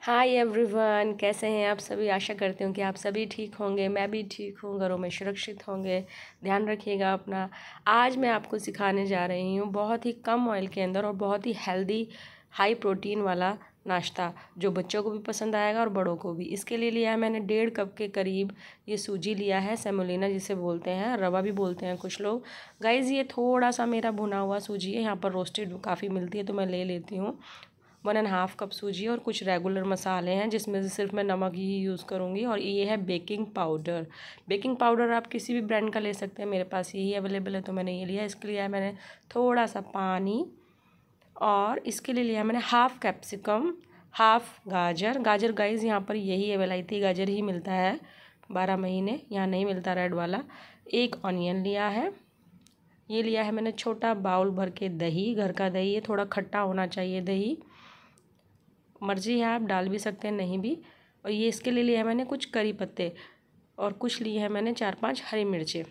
hi everyone कैसे हैं आप सभी आशा करती हूँ कि आप सभी ठीक होंगे मैं भी ठीक हूँ घरों में सुरक्षित होंगे ध्यान रखिएगा अपना आज मैं आपको सिखाने जा रही हूँ बहुत ही कम ऑयल के अंदर और बहुत ही हेल्दी हाई प्रोटीन वाला नाश्ता जो बच्चों को भी पसंद आएगा और बड़ों को भी इसके लिए लिया है मैंने डेढ़ कप के करीब ये सूजी लिया है सेमोलिना जिसे बोलते हैं रवा भी बोलते हैं कुछ लोग गाइज़ ये थोड़ा सा मेरा भुना हुआ सूजी है यहाँ पर रोस्टेड काफ़ी मिलती है तो मैं ले लेती हूँ वन एंड हाफ़ कप सूजी और कुछ रेगुलर मसाले हैं जिसमें से सिर्फ मैं नमक ही यूज़ करूँगी और ये है बेकिंग पाउडर बेकिंग पाउडर आप किसी भी ब्रांड का ले सकते हैं मेरे पास यही अवेलेबल है तो मैंने ये लिया इसके लिए मैंने थोड़ा सा पानी और इसके लिए लिया मैंने हाफ़ कैप्सिकम हाफ़ गाजर गाजर गाइज यहाँ पर यही थी गाजर ही मिलता है बारह महीने यहाँ नहीं मिलता रेड वाला एक ऑनियन लिया है ये लिया है मैंने छोटा बाउल भर के दही घर का दही है थोड़ा खट्टा होना चाहिए दही मर्जी है आप डाल भी सकते हैं नहीं भी और ये इसके लिए लिया है मैंने कुछ करी पत्ते और कुछ लिए हैं मैंने चार पाँच हरी मिर्चें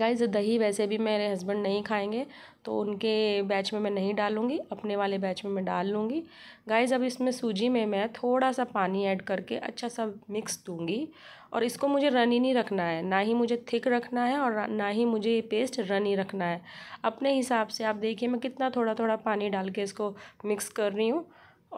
गाइज दही वैसे भी मेरे हस्बैंड नहीं खाएंगे तो उनके बैच में मैं नहीं डालूँगी अपने वाले बैच में मैं डाल लूँगी गाइज अब इसमें सूजी में मैं थोड़ा सा पानी ऐड करके अच्छा सा मिक्स दूँगी और इसको मुझे रनी नहीं रखना है ना ही मुझे थिक रखना है और ना ही मुझे ये पेस्ट रनी रखना है अपने हिसाब से आप देखिए मैं कितना थोड़ा थोड़ा पानी डाल के इसको मिक्स कर रही हूँ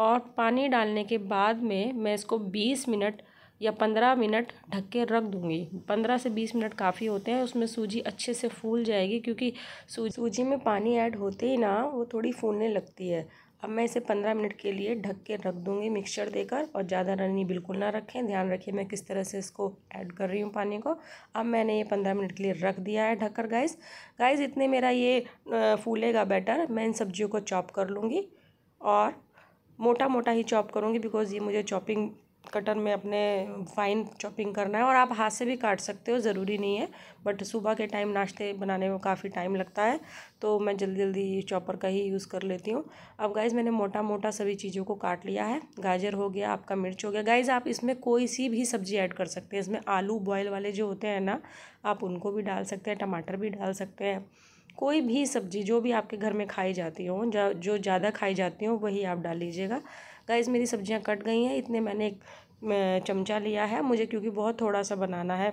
और पानी डालने के बाद में मैं इसको बीस मिनट या पंद्रह मिनट ढक के रख दूँगी पंद्रह से बीस मिनट काफ़ी होते हैं उसमें सूजी अच्छे से फूल जाएगी क्योंकि सूजी में पानी ऐड होते ही ना वो थोड़ी फूलने लगती है अब मैं इसे पंद्रह मिनट के लिए ढक के रख दूँगी मिक्सचर देकर और ज़्यादा रनी बिल्कुल ना रखें ध्यान रखिए मैं किस तरह से इसको ऐड कर रही हूँ पानी को अब मैंने ये पंद्रह मिनट के लिए रख दिया है ढककर गाइस गाइस इतने मेरा ये फूलेगा बैटर मैं इन सब्जियों को चॉप कर लूँगी और मोटा मोटा ही चॉप करूँगी बिकॉज़ ये मुझे चॉपिंग कटर में अपने फाइन चॉपिंग करना है और आप हाथ से भी काट सकते हो ज़रूरी नहीं है बट सुबह के टाइम नाश्ते बनाने में काफ़ी टाइम लगता है तो मैं जल्दी जल्दी चॉपर का ही यूज़ कर लेती हूँ अब गाइज़ मैंने मोटा मोटा सभी चीज़ों को काट लिया है गाजर हो गया आपका मिर्च हो गया गाइज़ आप इसमें कोई सी भी सब्ज़ी ऐड कर सकते हैं इसमें आलू बॉयल वाले जो होते हैं ना आप उनको भी डाल सकते हैं टमाटर भी डाल सकते हैं कोई भी सब्ज़ी जो भी आपके घर में खाई जाती हो जो ज़्यादा खाई जाती हो वही आप डाल लीजिएगा गाइज़ मेरी सब्जियाँ कट गई हैं इतने मैंने एक चमचा लिया है मुझे क्योंकि बहुत थोड़ा सा बनाना है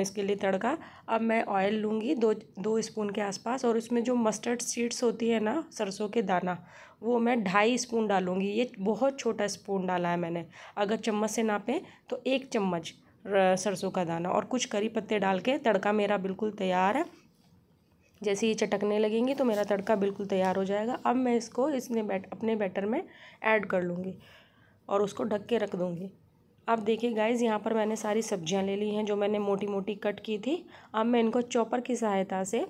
इसके लिए तड़का अब मैं ऑयल लूँगी दो दो स्पून के आसपास और उसमें जो मस्टर्ड सीड्स होती है ना सरसों के दाना वो मैं ढाई स्पून डालूँगी ये बहुत छोटा स्पून डाला है मैंने अगर चम्मच से नापें तो एक चम्मच सरसों का दाना और कुछ करी पत्ते डाल के तड़का मेरा बिल्कुल तैयार है जैसे ये चटकने लगेंगी तो मेरा तड़का बिल्कुल तैयार हो जाएगा अब मैं इसको इसने बैट अपने बैटर में ऐड कर लूँगी और उसको ढक के रख दूँगी अब देखिए गाइज़ यहाँ पर मैंने सारी सब्जियाँ ले ली हैं जो मैंने मोटी मोटी कट की थी अब मैं इनको चॉपर की सहायता से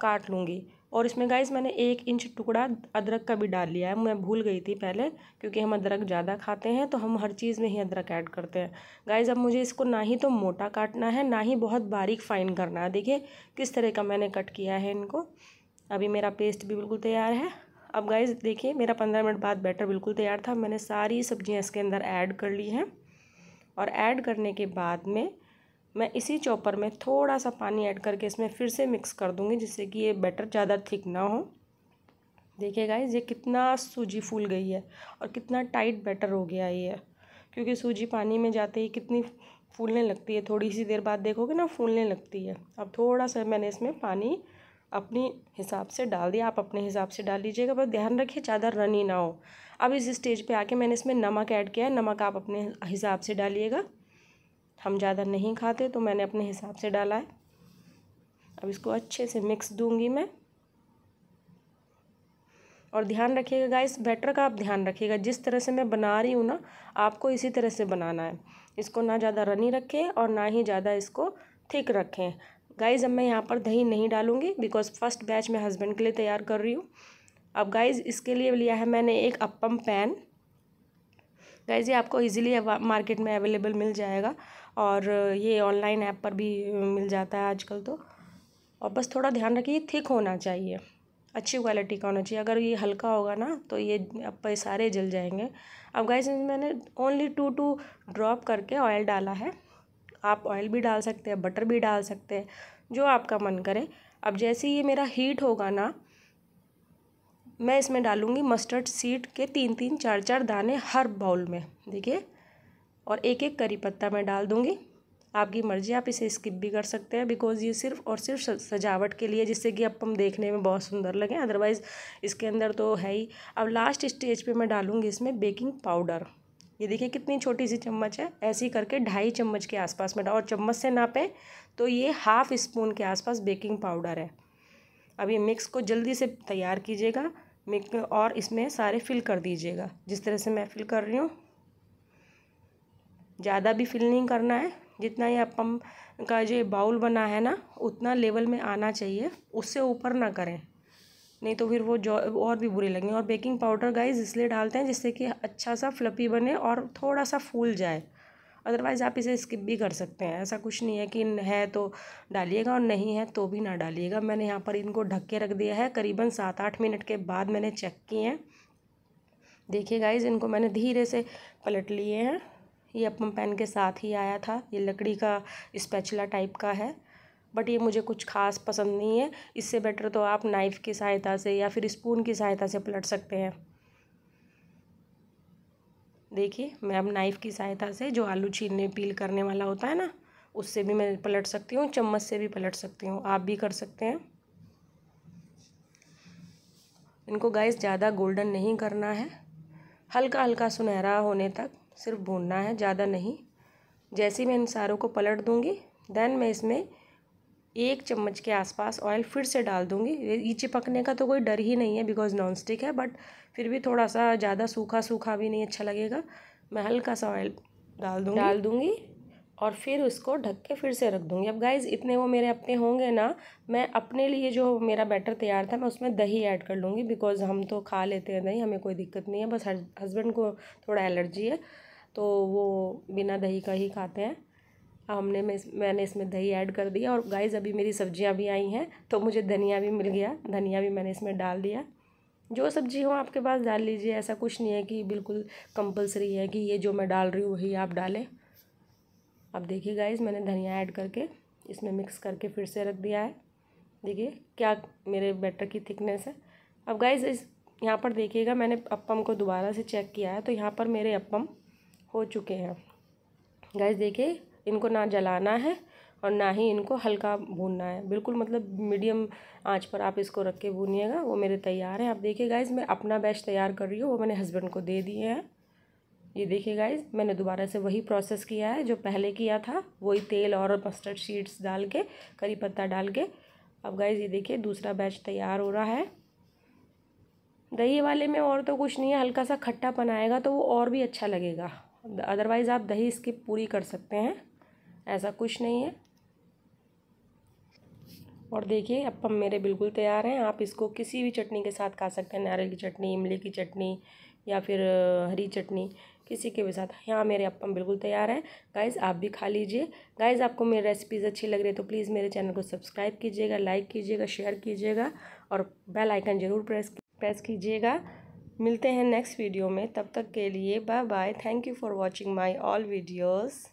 काट लूँगी और इसमें गाइस मैंने एक इंच टुकड़ा अदरक का भी डाल लिया है मैं भूल गई थी पहले क्योंकि हम अदरक ज़्यादा खाते हैं तो हम हर चीज़ में ही अदरक ऐड करते हैं गाइस अब मुझे इसको ना ही तो मोटा काटना है ना ही बहुत बारीक फाइन करना है देखिए किस तरह का मैंने कट किया है इनको अभी मेरा पेस्ट भी बिल्कुल तैयार है अब गाइज़ देखिए मेरा पंद्रह मिनट बाद बैटर बिल्कुल तैयार था मैंने सारी सब्ज़ियाँ इसके अंदर ऐड कर ली हैं और ऐड करने के बाद में मैं इसी चॉपर में थोड़ा सा पानी ऐड करके इसमें फिर से मिक्स कर दूँगी जिससे कि ये बैटर ज़्यादा थिक ना हो देखिए गाइज ये कितना सूजी फूल गई है और कितना टाइट बैटर हो गया ये क्योंकि सूजी पानी में जाते ही कितनी फूलने लगती है थोड़ी सी देर बाद देखोगे ना फूलने लगती है अब थोड़ा सा मैंने इसमें पानी अपनी हिसाब से डाल दिया आप अपने हिसाब से डाल लीजिएगा बस ध्यान रखिए ज़्यादा रनी ना हो अब इस स्टेज पे आके मैंने इसमें नमक ऐड किया है नमक आप अपने हिसाब से डालिएगा हम ज़्यादा नहीं खाते तो मैंने अपने हिसाब से डाला है अब इसको अच्छे से मिक्स दूंगी मैं और ध्यान रखिएगा गाइस बैटर का आप ध्यान रखिएगा जिस तरह से मैं बना रही हूँ ना आपको इसी तरह से बनाना है इसको ना ज़्यादा रनी रखें और ना ही ज़्यादा इसको थिक रखें गाइज़ अब मैं यहाँ पर दही नहीं डालूँगी बिकॉज फर्स्ट बैच मैं हस्बैंड के लिए तैयार कर रही हूँ अब गाइज़ इसके लिए लिया है मैंने एक अपम पैन गाइज़ ये आपको इजीली मार्केट में अवेलेबल मिल जाएगा और ये ऑनलाइन ऐप पर भी मिल जाता है आजकल तो और बस थोड़ा ध्यान रखिए थिक होना चाहिए अच्छी क्वालिटी का होना चाहिए अगर ये हल्का होगा ना तो ये अब सारे जल जाएंगे अब गाइज मैंने ओनली टू टू ड्रॉप करके ऑयल डाला है आप ऑयल भी डाल सकते हैं बटर भी डाल सकते हैं जो आपका मन करे अब जैसे ये मेरा हीट होगा ना मैं इसमें डालूँगी मस्टर्ड सीड के तीन तीन चार चार दाने हर बाउल में देखिए और एक एक करी पत्ता मैं डाल दूँगी आपकी मर्ज़ी आप इसे स्किप भी कर सकते हैं बिकॉज ये सिर्फ और सिर्फ सजावट के लिए जिससे कि अब हम देखने में बहुत सुंदर लगें अदरवाइज़ इसके अंदर तो है ही अब लास्ट स्टेज पे मैं डालूँगी इसमें बेकिंग पाउडर ये देखिए कितनी छोटी सी चम्मच है ऐसी करके ढाई चम्मच के आसपास में डाल और चम्मच से नापें तो ये हाफ़ स्पून के आसपास बेकिंग पाउडर है अब ये मिक्स को जल्दी से तैयार कीजिएगा मिक और इसमें सारे फिल कर दीजिएगा जिस तरह से मैं फिल कर रही हूँ ज़्यादा भी फिल नहीं करना है जितना ये अपम का जो बाउल बना है ना उतना लेवल में आना चाहिए उससे ऊपर ना करें नहीं तो फिर वो जो और भी बुरे लगेंगे और बेकिंग पाउडर गाइस इसलिए डालते हैं जिससे कि अच्छा सा फ्लपी बने और थोड़ा सा फूल जाए अदरवाइज़ आप इसे स्किप भी कर सकते हैं ऐसा कुछ नहीं है कि है तो डालिएगा और नहीं है तो भी ना डालिएगा मैंने यहाँ पर इनको ढक के रख दिया है करीबन सात आठ मिनट के बाद मैंने चेक किए हैं देखिए गाइज इनको मैंने धीरे से पलट लिए हैं ये अपम पैन के साथ ही आया था ये लकड़ी का स्पैचुला टाइप का है बट ये मुझे कुछ खास पसंद नहीं है इससे बेटर तो आप नाइफ़ की सहायता से या फिर स्पून की सहायता से पलट सकते हैं देखिए मैं अब नाइफ़ की सहायता से जो आलू छीनने पील करने वाला होता है ना उससे भी मैं पलट सकती हूँ चम्मच से भी पलट सकती हूँ आप भी कर सकते हैं इनको गैस ज़्यादा गोल्डन नहीं करना है हल्का हल्का सुनहरा होने तक सिर्फ भूनना है ज़्यादा नहीं जैसे ही मैं इन सारों को पलट दूँगी देन मैं इसमें एक चम्मच के आसपास ऑयल फिर से डाल दूँगी ये चिपकने का तो कोई डर ही नहीं है बिकॉज नॉन स्टिक है बट फिर भी थोड़ा सा ज़्यादा सूखा सूखा भी नहीं अच्छा लगेगा मैं हल्का सा ऑयल डाल दूँ डाल दूँगी और फिर उसको ढक के फिर से रख दूँगी अब गाइज़ इतने वो मेरे अपने होंगे ना मैं अपने लिए जो मेरा बैटर तैयार था मैं उसमें दही ऐड कर लूँगी बिकॉज़ हम तो खा लेते हैं दही हमें कोई दिक्कत नहीं है बस हस्बैंड को थोड़ा एलर्जी है तो वो बिना दही का ही खाते हैं हमने में मैंने इसमें दही ऐड कर दिया और गाइस अभी मेरी सब्जियां भी आई हैं तो मुझे धनिया भी मिल गया धनिया भी मैंने इसमें डाल दिया जो सब्जी हो आपके पास डाल लीजिए ऐसा कुछ नहीं है कि बिल्कुल कंपलसरी है कि ये जो मैं डाल रही हूँ वही आप डालें अब देखिए गाइज मैंने धनिया ऐड करके इसमें मिक्स करके फिर से रख दिया है देखिए क्या मेरे बैटर की थिकनेस है अब गाइज इस यहाँ पर देखिएगा मैंने अपम को दोबारा से चेक किया है तो यहाँ पर मेरे अपम हो चुके हैं गाइज देखिए इनको ना जलाना है और ना ही इनको हल्का भूनना है बिल्कुल मतलब मीडियम आंच पर आप इसको रख के भूनिएगा वो मेरे तैयार हैं आप देखिए गाइज मैं अपना बैच तैयार कर रही हूँ वो मैंने हस्बैंड को दे दिए हैं ये देखिए गाइज मैंने दोबारा से वही प्रोसेस किया है जो पहले किया था वही तेल और मस्टर्ड सीड्स डाल के करी पत्ता डाल के अब गाइज ये देखिए दूसरा बैच तैयार हो रहा है दही वाले में और तो कुछ नहीं है हल्का सा खट्टा बनाएगा तो वो और भी अच्छा लगेगा अदरवाइज़ आप दही इसकी पूरी कर सकते हैं ऐसा कुछ नहीं है और देखिए अपम मेरे बिल्कुल तैयार हैं आप इसको किसी भी चटनी के साथ खा सकते हैं नारियल की चटनी इमली की चटनी या फिर हरी चटनी किसी के भी साथ यहाँ मेरे अपम बिल्कुल तैयार है गाइज़ आप भी खा लीजिए गाइज़ आपको मेरी रेसिपीज़ अच्छी लग रही है तो प्लीज़ मेरे चैनल को सब्सक्राइब कीजिएगा लाइक कीजिएगा शेयर कीजिएगा और बेल आइकन ज़रूर प्रेस प्रेस कीजिएगा मिलते हैं नेक्स्ट वीडियो में तब तक के लिए bye bye thank you for watching my all videos